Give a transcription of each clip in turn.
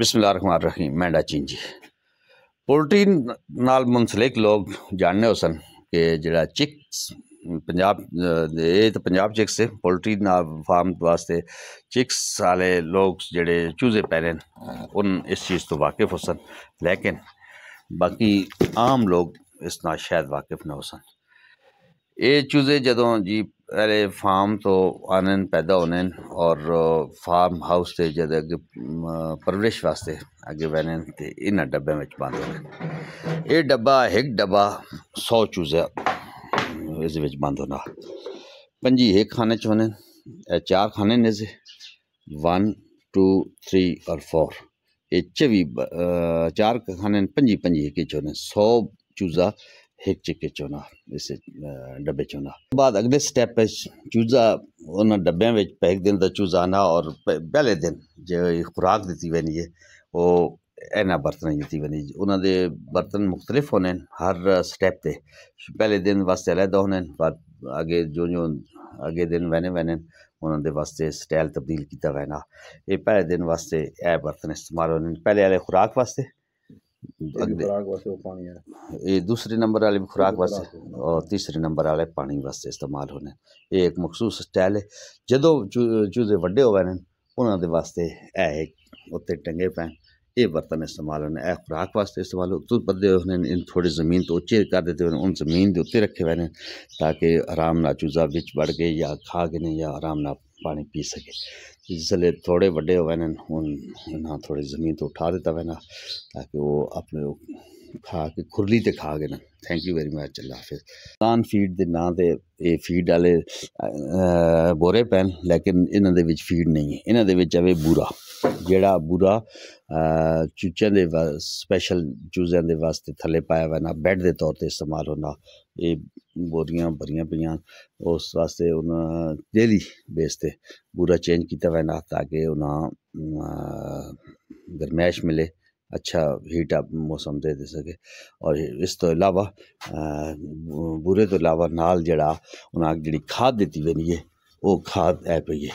بسم اللہ الرحمن الرحیم مینڈا چین جی پولٹری منسلک لوگ جاننے ہو سن کہ جڑا چکس پنجاب تو پنجاب چکس ہے پولٹری فارم واسطے چکس والے لوگ جڑے چوزے پہنے ان ہیں ان چیز تو واقف ہو سن لیکن باقی عام لوگ اس نال شاید واقف نہ ہو سن یہ چوزے جدوں جی فارم تو آنے پیدا ہونے اور فارم ہاؤس تے جد اگے پرورش واسطے اگیں ڈبے میں چپان دے یہ ڈبا ایک ڈبا سو چوزا اس بند ہونا پنجی ایک خانے اے چار کھانے نیزے ون ٹو تھری اور فور اے چوی چار کھانے پنجی پنجی ایک چھوٹے سو چوزا ہک چکے چونا اس ڈبے چونا بعد اگلے سٹیپ پہ چوزا ان ڈبیاں دن دا چوزا آنا اور پہلے دن جو خوراک دیتی ونی ہے وہ اینا برتن دیتی ونی انہوں نے برتن مختلف ہونے ہر سٹیپ تے پہلے دن واسطے علیحدہ ہونے بعد اگے جو جو اگے دن وینے وینے وہنے دے واسطے سٹائل تبدیل کیتا وینا یہ پہلے دن واسطے اے برتن استعمال ہونے پہلے والے خوراک واسطے یہ دوسرے نمبر والے خوراک واسطے اور تیسرے نمبر والے پانی واسطے استعمال ہونے یہ ایک مخصوص سٹائل ہے جدو چوزے وڈے ہوئے انہوں اے ہے ٹنگے پہن یہ برتن استعمال ہونے اے خوراک واسطے استعمال ہونے ان تھوڑی زمین تو اچے کر دیتے ہونے ان زمین دے اتنے رکھے ہوئے ہیں تاکہ آرام نہ چوزا بچ بڑھ گئے یا کھا کے نہیں یا آرام نہ پانی پی سکے جس لئے تھوڑے بڑے ہوئے ہیں انہوں تھوڑے زمین تو اٹھا دیتا ہوئے تاکہ وہ اپنے کھا کے کھرلی تے کھا گئے نا تینکیو ویری مچ اللہ حافظ نان فیڈ دے نان دے اے فیڈ آلے بورے پین لیکن انہوں دے وچ فیڈ نہیں ہے انہوں دے وچ اوے بورا جڑا بورا چوچوں دے سپیشل چوزوں دے واسطے تھلے پایا ونا بیڈ دے طور سے استعمال ہونا یہ بوریاں بری پہن اس واسطے انہوں نے ڈیلی بیس سے برا چینج کیا ہونا تاکہ انہاں گرمیش ملے اچھا ہیٹ اپ موسم دے دے سکے اور اس تو علاوہ بورے تو علاوہ نال جڑا انہاں جڑی کھاد دیتی بنی ہے وہ کھاد پہ یہ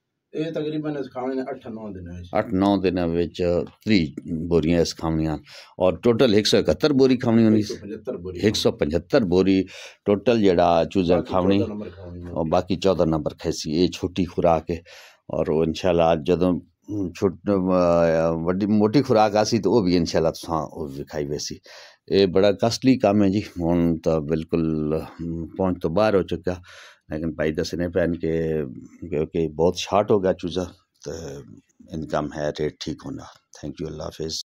اٹھ نو دن بچ تی بوریاں سامنیا اور ٹوٹل ایک سو اکہتر بوری خونی ایک سو پچہتر بواری ٹوٹل جہاں چوجا خامن اور باقی چودہ نمبر کسی چھوٹی خوراک ہے اور ان شاء اللہ جد چھوٹ خوراک آسی تو وہ بھی انشاءاللہ شاء اللہ تو دکھائی وے سی بڑا کاسٹلی کام ہے جی ہوں تو بالکل پہنچ تو باہر ہو چکا لیکن بھائی دسنے کے کیونکہ بہت شارٹ ہو گیا چوزا تو انکم ہے ریٹ ٹھیک ہونا تھینک یو اللہ حافظ